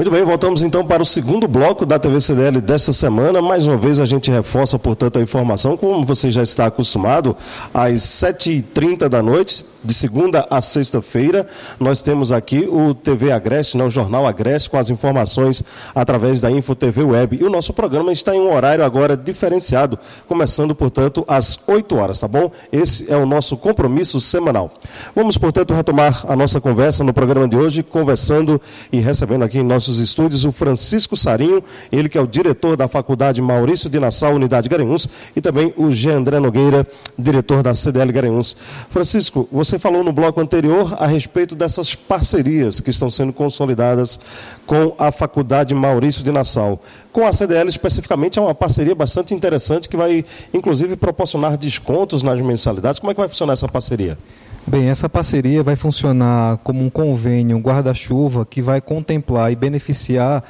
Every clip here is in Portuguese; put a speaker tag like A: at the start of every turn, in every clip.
A: Muito bem, voltamos então para o segundo bloco da TV CDL desta semana. Mais uma vez a gente reforça, portanto, a informação, como você já está acostumado, às 7h30 da noite de segunda a sexta-feira, nós temos aqui o TV Agreste, né, o Jornal Agreste, com as informações através da Info TV Web. E o nosso programa está em um horário agora diferenciado, começando, portanto, às 8 horas, tá bom? Esse é o nosso compromisso semanal. Vamos, portanto, retomar a nossa conversa no programa de hoje, conversando e recebendo aqui em nossos estúdios o Francisco Sarinho, ele que é o diretor da Faculdade Maurício de Nassau, Unidade Garanhuns, e também o Jean André Nogueira, diretor da CDL Garanhuns. Francisco, você você falou no bloco anterior a respeito dessas parcerias que estão sendo consolidadas com a Faculdade Maurício de Nassau. Com a CDL especificamente é uma parceria bastante interessante que vai inclusive proporcionar descontos nas mensalidades. Como é que vai funcionar essa parceria? Bem, essa parceria vai funcionar como um convênio um guarda-chuva que vai contemplar e beneficiar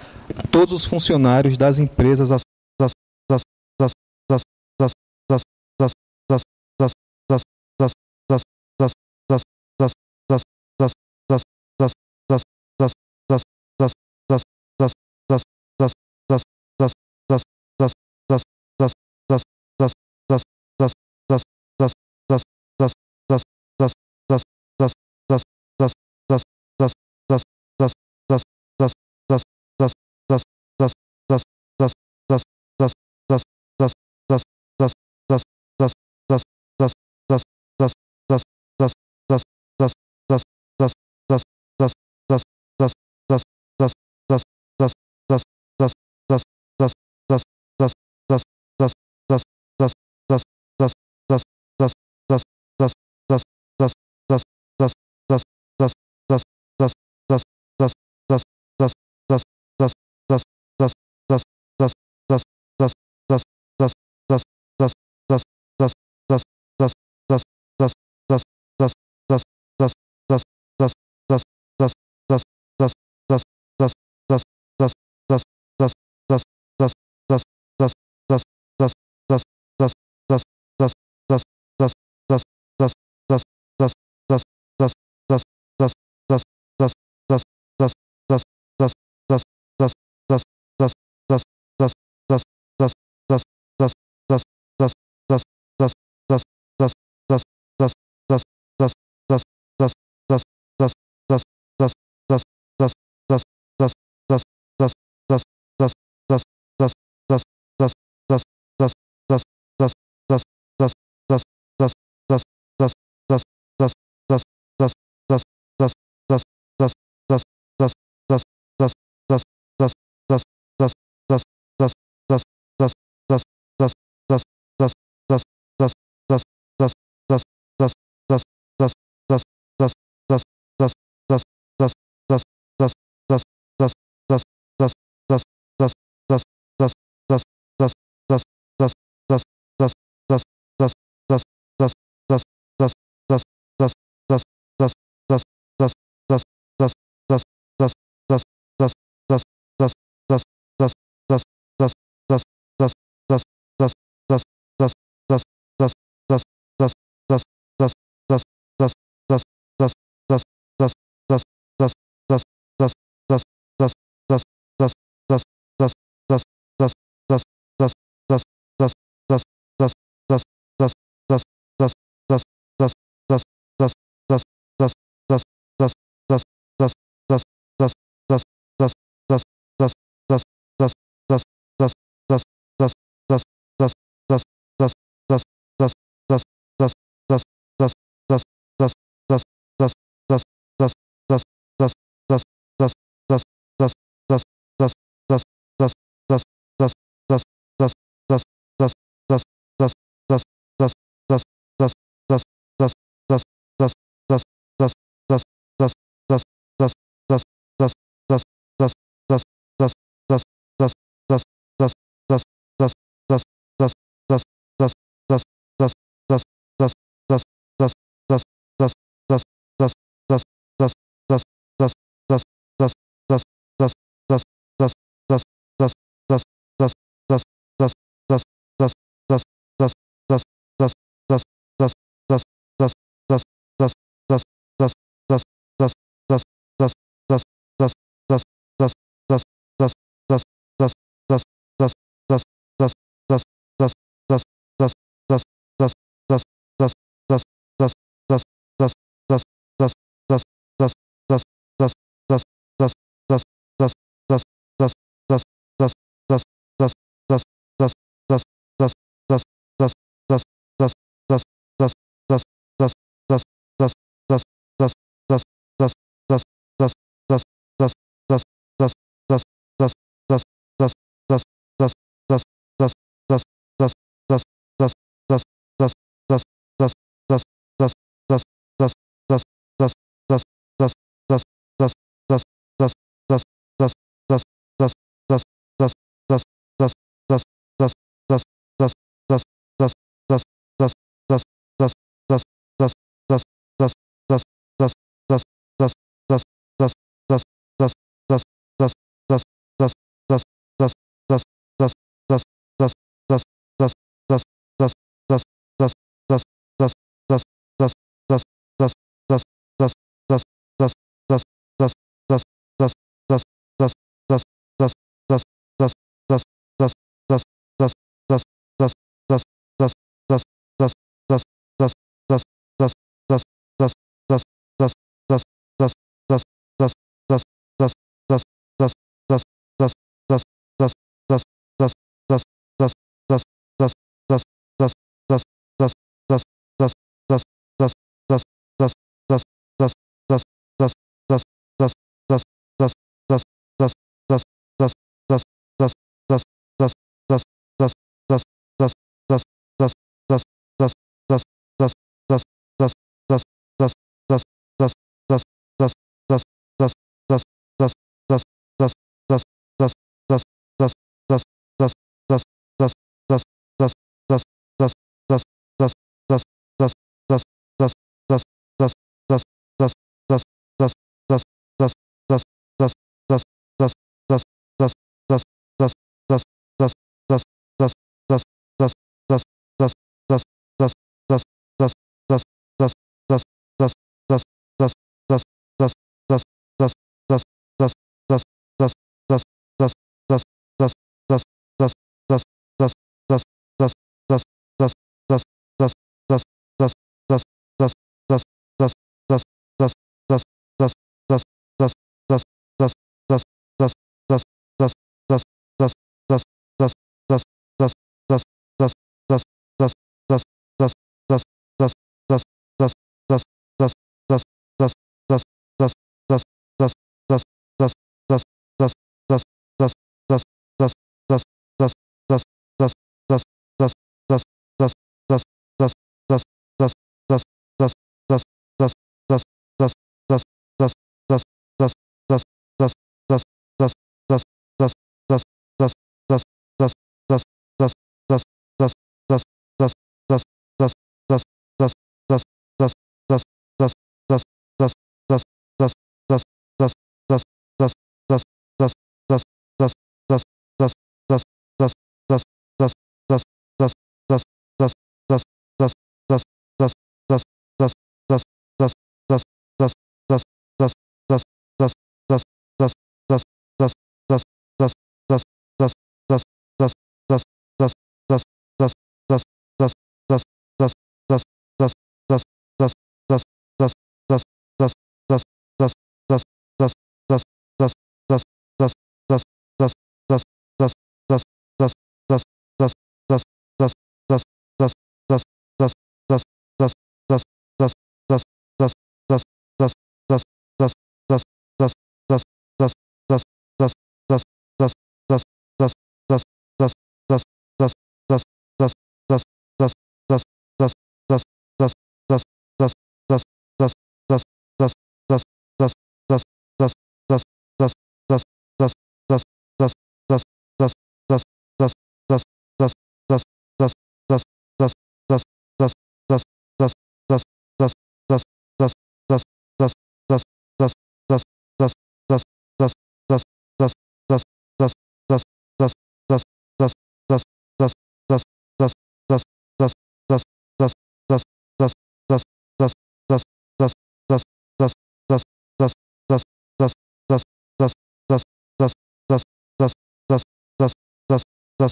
A: todos os funcionários das empresas